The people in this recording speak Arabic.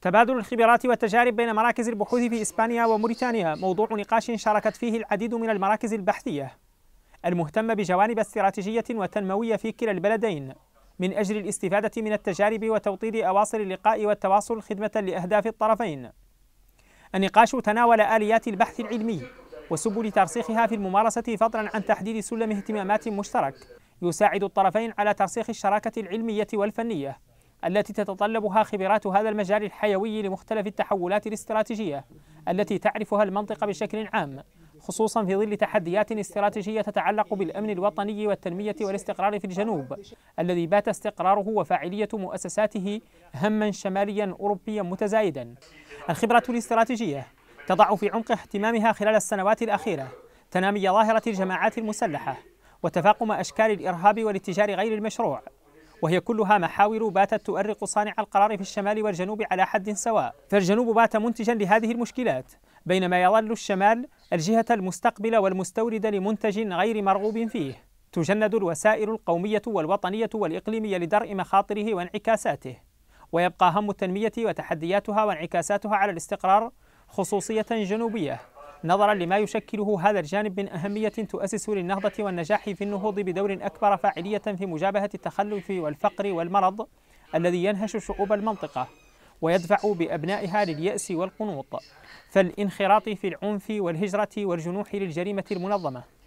تبادل الخبرات والتجارب بين مراكز البحوث في إسبانيا وموريتانيا موضوع نقاش شاركت فيه العديد من المراكز البحثية المهتمة بجوانب استراتيجية وتنموية في كلا البلدين من أجل الاستفادة من التجارب وتوطيد أواصر اللقاء والتواصل خدمة لأهداف الطرفين النقاش تناول آليات البحث العلمي وسبل ترسيخها في الممارسة فضلا عن تحديد سلم اهتمامات مشترك يساعد الطرفين على ترسيخ الشراكة العلمية والفنية التي تتطلبها خبرات هذا المجال الحيوي لمختلف التحولات الاستراتيجية التي تعرفها المنطقة بشكل عام خصوصا في ظل تحديات استراتيجية تتعلق بالأمن الوطني والتنمية والاستقرار في الجنوب الذي بات استقراره وفاعلية مؤسساته هما شماليا أوروبيا متزايدا الخبرة الاستراتيجية تضع في عمق اهتمامها خلال السنوات الأخيرة تنامي ظاهرة الجماعات المسلحة وتفاقم أشكال الإرهاب والاتجار غير المشروع وهي كلها محاور باتت تؤرق صانع القرار في الشمال والجنوب على حد سواء فالجنوب بات منتجا لهذه المشكلات بينما يظل الشمال الجهة المستقبلة والمستوردة لمنتج غير مرغوب فيه تجند الوسائل القومية والوطنية والإقليمية لدرء مخاطره وانعكاساته ويبقى هم التنمية وتحدياتها وانعكاساتها على الاستقرار خصوصية جنوبية نظرا لما يشكله هذا الجانب من أهمية تؤسس للنهضة والنجاح في النهوض بدور أكبر فاعلية في مجابهة التخلف والفقر والمرض الذي ينهش شعوب المنطقة ويدفع بأبنائها لليأس والقنوط فالانخراط في العنف والهجرة والجنوح للجريمة المنظمة